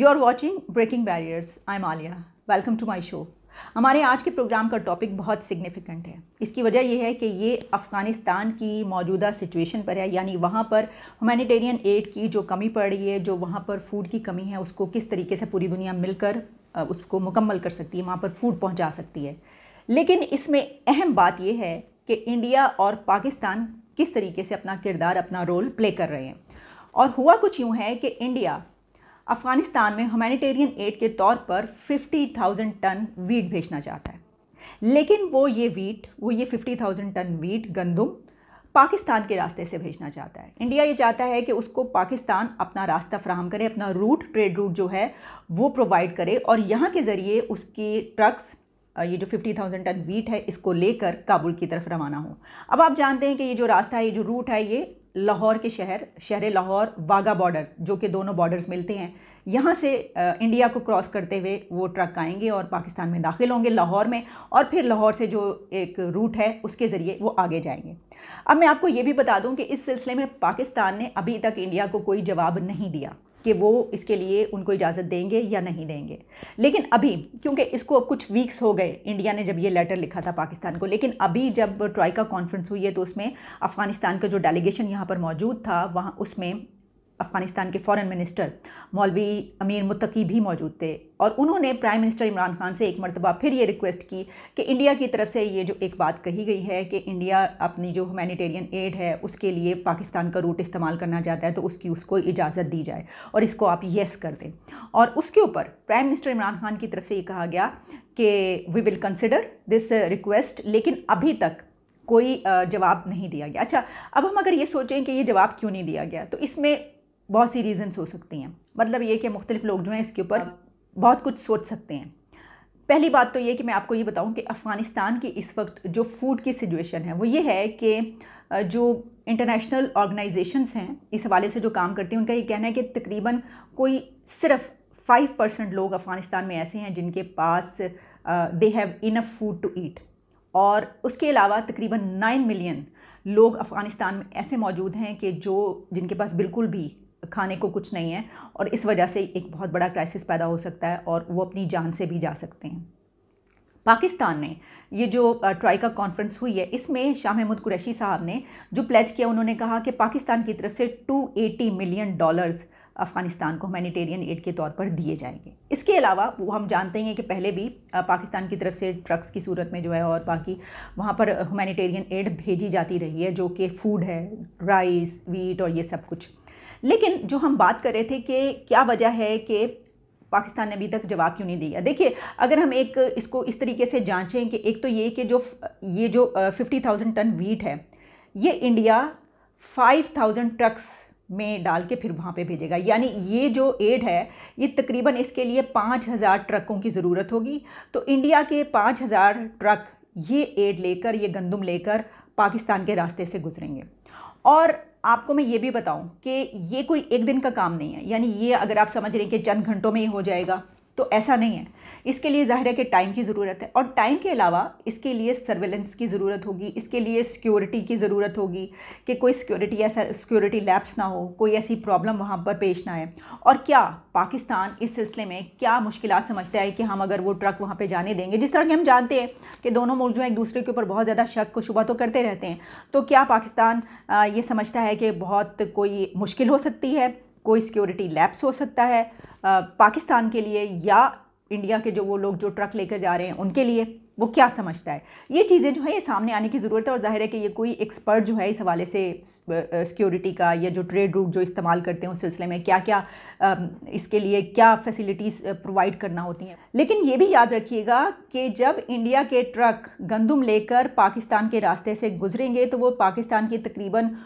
You are watching breaking barriers I am Alia welcome to my show हमारे आज के programme का टॉपिक बहुत सिग्निफिकेंट है इसकी वजह यह है कि ये अफ़गानिस्तान की मौजूदा सिचुएशन पर है यानी वहाँ पर ह्यूमैनिटेरियन एड की जो कमी पड़ रही है जो वहाँ पर फूड की कमी है उसको किस तरीके से पूरी दुनिया मिलकर उसको मुकम्मल कर सकती है वहाँ पर फूड पहुँचा सकती है लेकिन इसमें अहम बात यह है कि इंडिया और पाकिस्तान किस तरीके से अपना किरदार अपना रोल प्ले कर रहे हैं और हुआ कुछ यूँ है कि इंडिया अफगानिस्तान में ह्यूमैनिटेरियन एड के तौर पर 50,000 टन वीट भेजना चाहता है लेकिन वो ये वीट वो ये 50,000 टन वीट गंदुम पाकिस्तान के रास्ते से भेजना चाहता है इंडिया ये चाहता है कि उसको पाकिस्तान अपना रास्ता फ्राहम करे अपना रूट ट्रेड रूट जो है वो प्रोवाइड करे और यहाँ के ज़रिए उसके ट्रक्स ये जो 50,000 टन वीट है इसको लेकर काबुल की तरफ रवाना हो अब आप जानते हैं कि ये जो रास्ता है ये जो रूट है ये लाहौर के शहर शहर लाहौर वाघा बॉर्डर जो कि दोनों बॉर्डर्स मिलते हैं यहाँ से इंडिया को क्रॉस करते हुए वो ट्रक आएंगे और पाकिस्तान में दाखिल होंगे लाहौर में और फिर लाहौर से जो एक रूट है उसके ज़रिए वो आगे जाएंगे अब मैं आपको ये भी बता दूं कि इस सिलसिले में पाकिस्तान ने अभी तक इंडिया को कोई जवाब नहीं दिया कि वो इसके लिए उनको इजाज़त देंगे या नहीं देंगे लेकिन अभी क्योंकि इसको अब कुछ वीक्स हो गए इंडिया ने जब ये लेटर लिखा था पाकिस्तान को लेकिन अभी जब ट्राइका कॉन्फ्रेंस हुई है तो उसमें अफ़गानिस्तान का जो डेलीगेशन यहाँ पर मौजूद था वहाँ उसमें अफगानिस्तान के फॉरेन मिनिस्टर मौलवी अमीर मुतकी भी मौजूद थे और उन्होंने प्राइम मिनिस्टर इमरान खान से एक मरतबा फिर ये रिक्वेस्ट की कि इंडिया की तरफ से ये जो एक बात कही गई है कि इंडिया अपनी जो ह्यूमैनिटेरियन एड है उसके लिए पाकिस्तान का रूट इस्तेमाल करना चाहता है तो उसकी उसको इजाज़त दी जाए और इसको आप येस कर दें और उसके ऊपर प्राइम मिनिस्टर इमरान खान की तरफ से ये कहा गया कि we will consider this request लेकिन अभी तक कोई जवाब नहीं दिया गया अच्छा अब हम अगर ये सोचें कि ये जवाब क्यों नहीं दिया गया तो इसमें बहुत सी रीज़न्स हो सकती हैं मतलब ये कि मुख्तलिफ लोग जो हैं इसके ऊपर हाँ। बहुत कुछ सोच सकते हैं पहली बात तो ये कि मैं आपको ये बताऊं कि अफ़गानिस्तान की इस वक्त जो फूड की सिचुएशन है वो ये है कि जो इंटरनेशनल ऑर्गेनाइजेशंस हैं इस हवाले से जो काम करती हैं उनका ये कहना है कि तकरीबन कोई सिर्फ फ़ाइव परसेंट लोग अफ़गानिस्तान में ऐसे हैं जिनके पास they have enough food to eat और उसके अलावा तकरीबन नाइन मिलियन लोग अफ़गानिस्तान में ऐसे मौजूद हैं कि जो जिनके पास बिल्कुल भी खाने को कुछ नहीं है और इस वजह से एक बहुत बड़ा क्राइसिस पैदा हो सकता है और वो अपनी जान से भी जा सकते हैं पाकिस्तान में ये जो ट्राइका कॉन्फ्रेंस हुई है इसमें शाह महमूद कुरैशी साहब ने जो प्लेज किया उन्होंने कहा कि पाकिस्तान की तरफ से 280 मिलियन डॉलर्स अफ़गानिस्तान को ह्यूमैनिटेरियन एड के तौर पर दिए जाएंगे इसके अलावा वो हम जानते हैं कि पहले भी पाकिस्तान की तरफ से ट्रक्स की सूरत में जो है और बाकी वहाँ पर ह्यूमैनिटेरियन एड भेजी जाती रही है जो कि फ़ूड है राइस वीट और ये सब कुछ लेकिन जो हम बात कर रहे थे कि क्या वजह है कि पाकिस्तान ने अभी तक जवाब क्यों नहीं दिया देखिए अगर हम एक इसको इस तरीके से जांचें कि एक तो ये कि जो ये जो फिफ्टी थाउजेंड टन वीट है ये इंडिया फाइव थाउजेंड ट्रक्स में डाल के फिर वहाँ पे भेजेगा यानी ये जो एड है ये तकरीबन इसके लिए पाँच हज़ार ट्रकों की ज़रूरत होगी तो इंडिया के पाँच हज़ार ट्रक ये एड लेकर ये गंदम लेकर पाकिस्तान के रास्ते से गुजरेंगे और आपको मैं ये भी बताऊं कि ये कोई एक दिन का काम नहीं है यानी ये अगर आप समझ रहे हैं कि चंद घंटों में ही हो जाएगा तो ऐसा नहीं है इसके लिए जाहिर है कि टाइम की ज़रूरत है और टाइम के अलावा इसके लिए सर्वेलेंस की ज़रूरत होगी इसके लिए सिक्योरिटी की ज़रूरत होगी कि कोई सिक्योरिटी ऐसा सिक्योरिटी लैब्स ना हो कोई ऐसी प्रॉब्लम वहाँ पर पेश ना आए और क्या पाकिस्तान इस सिलसिले में क्या मुश्किल समझता है कि हम अगर वो ट्रक वहाँ पर जाने देंगे जिस तरह कि हम जानते हैं कि दोनों मुल्क जो हैं एक दूसरे के ऊपर बहुत ज़्यादा शक को शुबा तो करते रहते हैं तो क्या पाकिस्तान ये समझता है कि बहुत कोई मुश्किल हो सकती है कोई सिक्योरिटी लैप्स हो सकता है पाकिस्तान के लिए या इंडिया के जो वो लोग जो ट्रक लेकर जा रहे हैं उनके लिए वो क्या समझता है ये चीज़ें जो है ये सामने आने की ज़रूरत है और जाहिर है कि ये कोई एक्सपर्ट जो है इस हवाले से सिक्योरिटी का या जो ट्रेड रूट जो इस्तेमाल करते हैं उस सिलसिले में क्या क्या इसके लिए क्या फैसिलिटीज़ प्रोवाइड करना होती हैं लेकिन ये भी याद रखिएगा कि जब इंडिया के ट्रक गंदम लेकर पाकिस्तान के रास्ते से गुजरेंगे तो वो पाकिस्तान की तकरीबन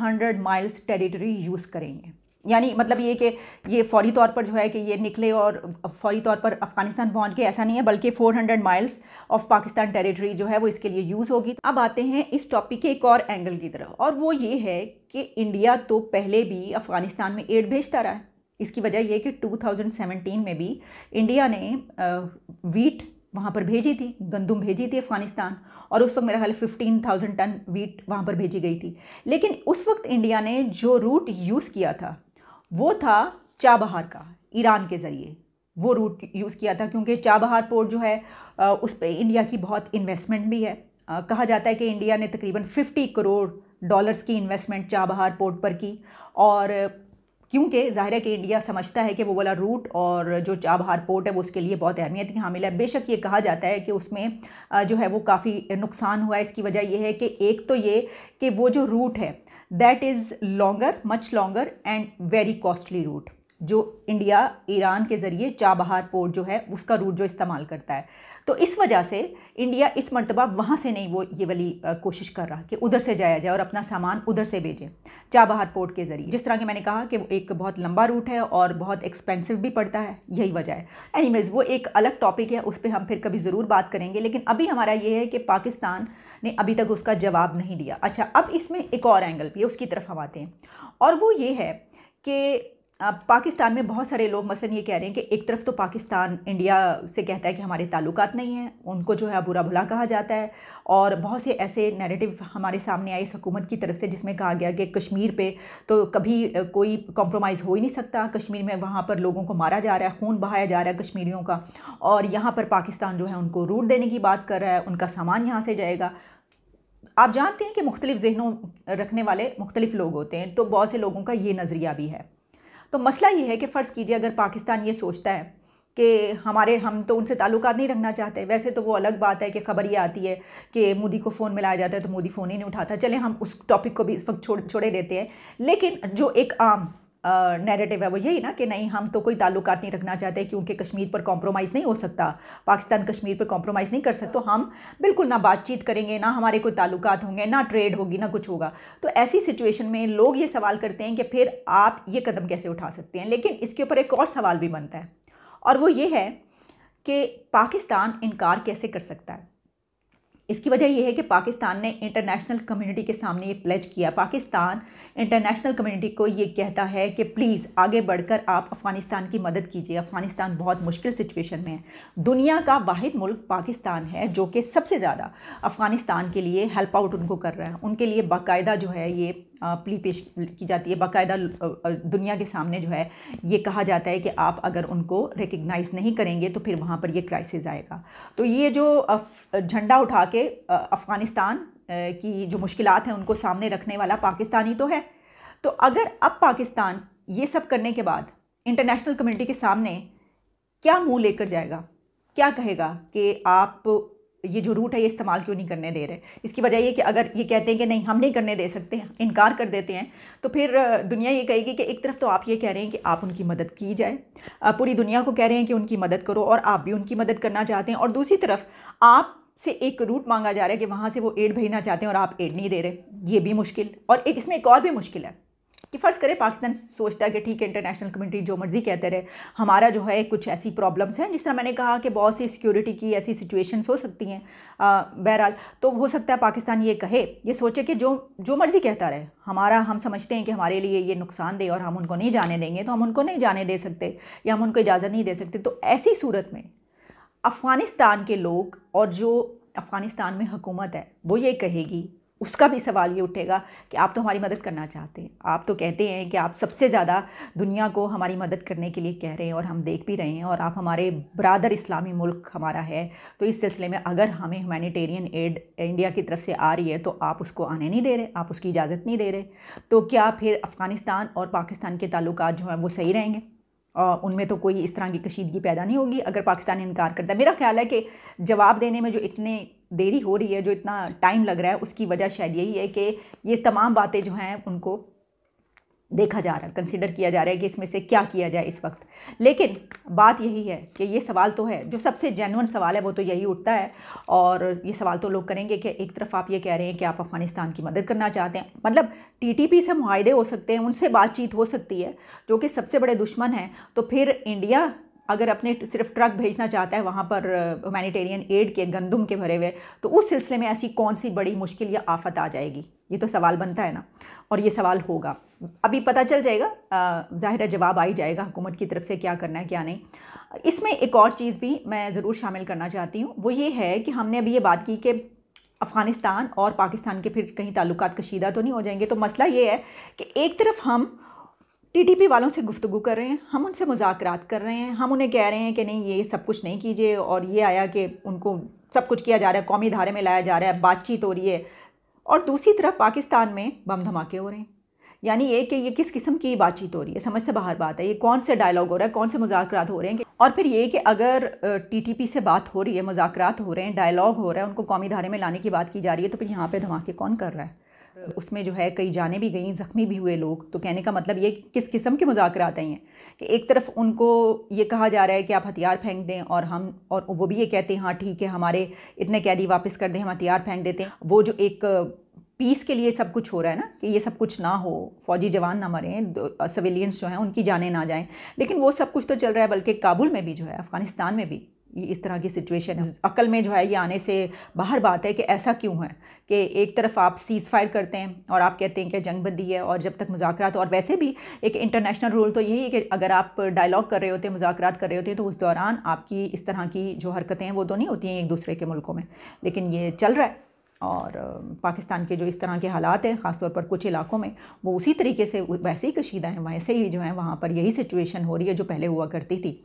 हंड्रेड माइल्स टेरिटरी यूज़ करेंगे यानी मतलब ये कि ये फौरी तौर पर जो है कि ये निकले और फौरी तौर पर अफगानिस्तान पहुंच के ऐसा नहीं है बल्कि 400 माइल्स ऑफ पाकिस्तान टेरिटरी जो है वो इसके लिए यूज़ होगी अब आते हैं इस टॉपिक के एक और एंगल की तरफ और वो ये है कि इंडिया तो पहले भी अफ़गानिस्तान में एड भेजता रहा है इसकी वजह यह कि टू में भी इंडिया ने वीट वहाँ पर भेजी थी गंदुम भेजी थी अफ़गानिस्तान और उस वक्त मेरा ख्याल फिफ्टीन थाउजेंड टन वीट वहाँ पर भेजी गई थी लेकिन उस वक्त इंडिया ने जो रूट यूज़ किया था वो था चाबहार का ईरान के ज़रिए वो रूट यूज़ किया था क्योंकि चाबहार पोर्ट जो है उस पर इंडिया की बहुत इन्वेस्टमेंट भी है कहा जाता है कि इंडिया ने तकरीबन 50 करोड़ डॉलर्स की इन्वेस्टमेंट चाबहार पोर्ट पर की और क्योंकि ज़ाहिर है कि इंडिया समझता है कि वो वाला रूट और जो चाबहार पोर्ट है वो उसके लिए बहुत अहमियत की हामिल है बेशक ये कहा जाता है कि उसमें जो है वो काफ़ी नुकसान हुआ है इसकी वजह यह है कि एक तो ये कि वो जो रूट है that is longer much longer and very costly route जो इंडिया ईरान के ज़रिए चाबहार पोर्ट जो है उसका रूट जो इस्तेमाल करता है तो इस वजह से इंडिया इस मरतबा वहाँ से नहीं वो ये वाली कोशिश कर रहा कि उधर से जाया जाए और अपना सामान उधर से भेजें चाबहार पोर्ट के ज़रिए जिस तरह के मैंने कहा कि वो एक बहुत लंबा रूट है और बहुत एक्सपेंसिव भी पड़ता है यही वजह है एनीवेज़ वो एक अलग टॉपिक है उस पर हम फिर कभी ज़रूर बात करेंगे लेकिन अभी हमारा ये है कि पाकिस्तान ने अभी तक उसका जवाब नहीं दिया अच्छा अब इसमें एक और एंगल भी है उसकी तरफ हम आते हैं और वो ये है कि पाकिस्तान में बहुत सारे लोग मसलन ये कह रहे हैं कि एक तरफ तो पाकिस्तान इंडिया से कहता है कि हमारे ताल्लुक नहीं हैं उनको जो है बुरा भुला कहा जाता है और बहुत से ऐसे नैरेटिव हमारे सामने आए इस हुकूमत की तरफ से जिसमें कहा गया कि कश्मीर पे तो कभी कोई कॉम्प्रोमाइज़ हो ही नहीं सकता कश्मीर में वहाँ पर लोगों को मारा जा रहा है खून बहाया जा रहा है कश्मीरियों का और यहाँ पर पाकिस्तान जो है उनको रूट देने की बात कर रहा है उनका सामान यहाँ से जाएगा आप जानते हैं कि मुख्तलिफ़ जहनों रखने वाले मुख्तलिफ़ लोग होते हैं तो बहुत से लोगों का ये नज़रिया भी है तो मसला ये है कि फ़र्ज़ कीजिए अगर पाकिस्तान ये सोचता है कि हमारे हम तो उनसे ताल्लुक नहीं रखना चाहते वैसे तो वो अलग बात है कि खबर ये आती है कि मोदी को फ़ोन मिलाया जाता है तो मोदी फ़ोन ही नहीं उठाता चले हम उस टॉपिक को भी इस वक्त छोड़ छोड़े देते हैं लेकिन जो एक आम नैरेटिव है वो यही ना कि नहीं हम तो कोई ताल्लुक नहीं रखना चाहते क्योंकि कश्मीर पर कॉम्प्रोमाइज़ नहीं हो सकता पाकिस्तान कश्मीर पर कॉम्प्रोमाइज़ नहीं कर सकता तो हम बिल्कुल ना बातचीत करेंगे ना हमारे कोई ताल्लुक होंगे ना ट्रेड होगी ना कुछ होगा तो ऐसी सिचुएशन में लोग ये सवाल करते हैं कि फिर आप ये कदम कैसे उठा सकते हैं लेकिन इसके ऊपर एक और सवाल भी बनता है और वो ये है कि पाकिस्तान इनकार कैसे कर सकता है इसकी वजह यह है कि पाकिस्तान ने इंटरनेशनल कम्युनिटी के सामने ये प्लेज किया पाकिस्तान इंटरनेशनल कम्युनिटी को ये कहता है कि प्लीज़ आगे बढ़कर आप अफ़गानिस्तान की मदद कीजिए अफ़गानिस्तान बहुत मुश्किल सिचुएशन में है दुनिया का वाद मुल्क पाकिस्तान है जो कि सबसे ज़्यादा अफ़गानिस्तान के लिए हेल्प आउट उनको कर रहा है उनके लिए बाकायदा जो है ये प्ली पेश की जाती है बाकायदा दुनिया के सामने जो है ये कहा जाता है कि आप अगर उनको रिकग्नाइज़ नहीं करेंगे तो फिर वहाँ पर ये क्राइसिस आएगा तो ये जो झंडा उठा के अफ़गानिस्तान की जो मुश्किल हैं उनको सामने रखने वाला पाकिस्तानी तो है तो अगर अब पाकिस्तान ये सब करने के बाद इंटरनेशनल कम्यूनिटी के सामने क्या मुँह लेकर जाएगा क्या कहेगा कि आप ये जो रूट है ये इस्तेमाल क्यों नहीं करने दे रहे इसकी वजह ये कि अगर ये कहते हैं कि नहीं हम नहीं करने दे सकते हैं इनकार कर देते हैं तो फिर दुनिया ये कहेगी कि एक तरफ तो आप ये कह रहे हैं कि आप उनकी मदद की जाए पूरी दुनिया को कह रहे हैं कि उनकी मदद करो और आप भी उनकी मदद करना चाहते हैं और दूसरी तरफ आप से एक रूट मांगा जा रहा है कि वहाँ से वो एड भेजना चाहते हैं और आप एड नहीं दे रहे ये भी मुश्किल और एक इसमें एक और भी मुश्किल है कि फ़र्ज़ करें पाकिस्तान सोचता है कि ठीक है इंटरनेशनल कम्युनिटी जो मर्ज़ी कहते रहे हमारा जो है कुछ ऐसी प्रॉब्लम्स हैं जिस तरह मैंने कहा कि बहुत सी सिक्योरिटी की ऐसी सिचुएशन हो सकती हैं बहरहाल तो हो सकता है पाकिस्तान ये कहे ये सोचे कि जो जो मर्ज़ी कहता रहे हमारा हम समझते हैं कि हमारे लिए ये नुकसान दे और हम उनको नहीं जाने देंगे तो हम उनको नहीं जाने दे सकते या हम उनको इजाज़त नहीं दे सकते तो ऐसी सूरत में अफ़गानिस्तान के लोग और जो अफ़गानिस्तान में हुकूमत है वो ये कहेगी उसका भी सवाल ये उठेगा कि आप तो हमारी मदद करना चाहते हैं आप तो कहते हैं कि आप सबसे ज़्यादा दुनिया को हमारी मदद करने के लिए कह रहे हैं और हम देख भी रहे हैं और आप हमारे बरदर इस्लामी मुल्क हमारा है तो इस सिलसिले में अगर हमें ह्यूमानिटेरियन एड इंडिया की तरफ से आ रही है तो आप उसको आने नहीं दे रहे आप उसकी इजाज़त नहीं दे रहे तो क्या फिर अफ़गानिस्तान और पाकिस्तान के ताल्लुक जो हैं वो सही रहेंगे और उनमें तो कोई इस तरह की कशीदगी पैदा नहीं होगी अगर पाकिस्तान इनकार करता है मेरा ख्याल है कि जवाब देने में जो इतने देरी हो रही है जो इतना टाइम लग रहा है उसकी वजह शायद यही है कि ये तमाम बातें जो हैं उनको देखा जा रहा है कंसिडर किया जा रहा है कि इसमें से क्या किया जाए इस वक्त लेकिन बात यही है कि ये सवाल तो है जो सबसे जेनवन सवाल है वो तो यही उठता है और ये सवाल तो लोग करेंगे कि एक तरफ आप ये कह रहे हैं कि आप अफ़गानिस्तान की मदद करना चाहते हैं मतलब टीटीपी से मुहिदे हो सकते हैं उनसे बातचीत हो सकती है जो कि सबसे बड़े दुश्मन हैं तो फिर इंडिया अगर अपने सिर्फ ट्रक भेजना चाहता है वहाँ पर ह्यूमैनिटेरियन एड के गंदम के भरे हुए तो उस सिलसिले में ऐसी कौन सी बड़ी मुश्किल या आफत आ जाएगी ये तो सवाल बनता है ना और ये सवाल होगा अभी पता चल जाएगा ज़ाहिर जवाब आ ही जाएगा हुकूमत की तरफ से क्या करना है क्या नहीं इसमें एक और चीज़ भी मैं ज़रूर शामिल करना चाहती हूँ वो ये है कि हमने अभी ये बात की कि अफ़गानिस्तान और पाकिस्तान के फिर कहीं ताल्लुक कशीदा तो नहीं हो जाएंगे तो मसला ये है कि एक तरफ हम टीटीपी वालों से गुफ्तु कर रहे हैं हम उनसे मुजाकरात कर रहे हैं हम उन्हें कह रहे हैं कि नहीं ये सब कुछ नहीं कीजिए और ये आया कि उनको सब कुछ किया जा रहा है कौमी धारे में लाया जा रहा है बातचीत हो रही है और दूसरी तरफ पाकिस्तान में बम धमाके हो रहे हैं यानी ये कि ये किस किस्म की बातचीत हो रही है समझ से बाहर बात है ये कौन से डायलॉग हो रहा है कौन से मुजाकर हो रहे हैं और फिर ये कि अगर टीटीपी से बात हो रही है मुजाकरात हो रहे हैं डायलॉग हो रहा है उनको कौमी धारे में लाने की बात की जा रही है तो फिर यहाँ पर धमाके कौन कर रहा है उसमें जो है कई जाने भी गई ज़ख्मी भी हुए लोग तो कहने का मतलब ये कि किस किस्म के मुजाकर आते हैं कि एक तरफ उनको ये कहा जा रहा है कि आप हथियार फेंक दें और हम और वो भी ये कहते हैं हाँ ठीक है हमारे इतने कैदी वापस कर दें हम हथियार फेंक देते हैं वो जो एक पीस के लिए सब कुछ हो रहा है ना कि ये सब कुछ ना हो फौजी जवान ना मरें सिविलियंस जो हैं उनकी जाने ना जाएं लेकिन वो सब कुछ तो चल रहा है बल्कि काबुल में भी जो है अफ़गानिस्तान में भी इस तरह की सिचुएशन है अकल में जो है ये आने से बाहर बात है कि ऐसा क्यों है कि एक तरफ आप सीज़ फायर करते हैं और आप कहते हैं कि जंग बंदी है और जब तक मुजाकर और वैसे भी एक इंटरनेशनल रूल तो यही है कि अगर आप डायलॉग कर रहे होते हैं मुजाकर कर रहे होते हैं तो उस दौरान आपकी इस तरह की जो हरकतें हैं वो तो नहीं होती हैं एक दूसरे के मुल्कों में लेकिन ये चल रहा है और पाकिस्तान के जो इस तरह के हालात हैं ख़ासतौर पर कुछ इलाकों में वो उसी तरीके से वैसे ही कशीदा हैं वैसे ही जो है वहाँ पर यही सिचुएशन हो रही है जो पहले हुआ करती थी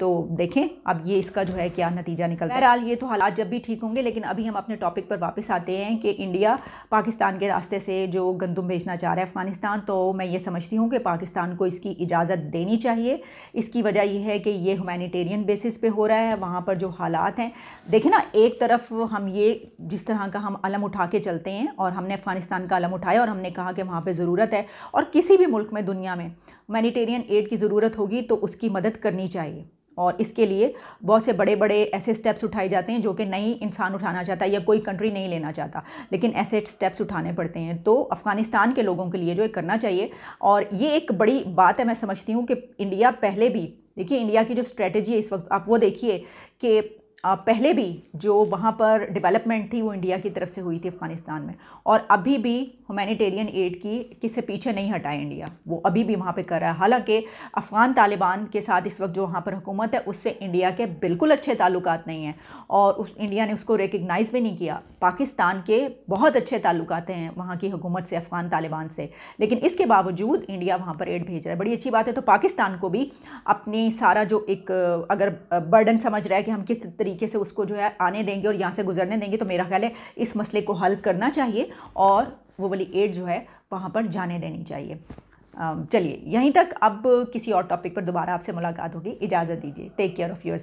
तो देखें अब ये इसका जो है क्या नतीजा निकलता है बहरहाल ये तो हालात जब भी ठीक होंगे लेकिन अभी हम अपने टॉपिक पर वापस आते हैं कि इंडिया पाकिस्तान के रास्ते से जो गंदम भेजना चाह रहा है अफ़गानिस्तान तो मैं ये समझती हूँ कि पाकिस्तान को इसकी इजाज़त देनी चाहिए इसकी वजह यह है कि ये ह्यूमानिटेरियन बेसिस पे हो रहा है वहाँ पर जो हालात हैं देखें ना एक तरफ हम ये जिस तरह का हम अलम उठा के चलते हैं और हमने अफ़गानिस्तान का अलम उठाया और हमने कहा कि वहाँ पर ज़रूरत है और किसी भी मुल्क में दुनिया में मैनिटेरियन एड की ज़रूरत होगी तो उसकी मदद करनी चाहिए और इसके लिए बहुत से बड़े बड़े ऐसे स्टेप्स उठाए जाते हैं जो कि नहीं इंसान उठाना चाहता या कोई कंट्री नहीं लेना चाहता लेकिन ऐसे स्टेप्स उठाने पड़ते हैं तो अफ़गानिस्तान के लोगों के लिए जो करना चाहिए और ये एक बड़ी बात है मैं समझती हूँ कि इंडिया पहले भी देखिए इंडिया की जो स्ट्रेटजी है इस वक्त आप वो देखिए कि पहले भी जो वहाँ पर डेवलपमेंट थी वो इंडिया की तरफ से हुई थी अफ़गानिस्तान में और अभी भी ह्यूमैनिटेरियन एड की किसे पीछे नहीं हटाए इंडिया वो अभी भी वहाँ पे कर रहा है हालांकि अफ़गान तालिबान के साथ इस वक्त जो वहाँ पर हुकूमत है उससे इंडिया के बिल्कुल अच्छे ताल्लुक नहीं हैं और उस इंडिया ने उसको रिकगनाइज़ भी नहीं किया पाकिस्तान के बहुत अच्छे ताल्लुक हैं वहाँ की हुकूमत से अफ़गान तालिबान से लेकिन इसके बावजूद इंडिया वहाँ पर एड भेज रहा है बड़ी अच्छी बात है तो पाकिस्तान को भी अपनी सारा जो एक अगर बर्डन समझ रहा है कि हम किस तरीके तरीके से उसको जो है आने देंगे और यहाँ से गुजरने देंगे तो मेरा ख्याल है इस मसले को हल करना चाहिए और वो वाली एड जो है वहाँ पर जाने देनी चाहिए चलिए यहीं तक अब किसी और टॉपिक पर दोबारा आपसे मुलाकात होगी इजाज़त दीजिए टेक केयर ऑफ़ योर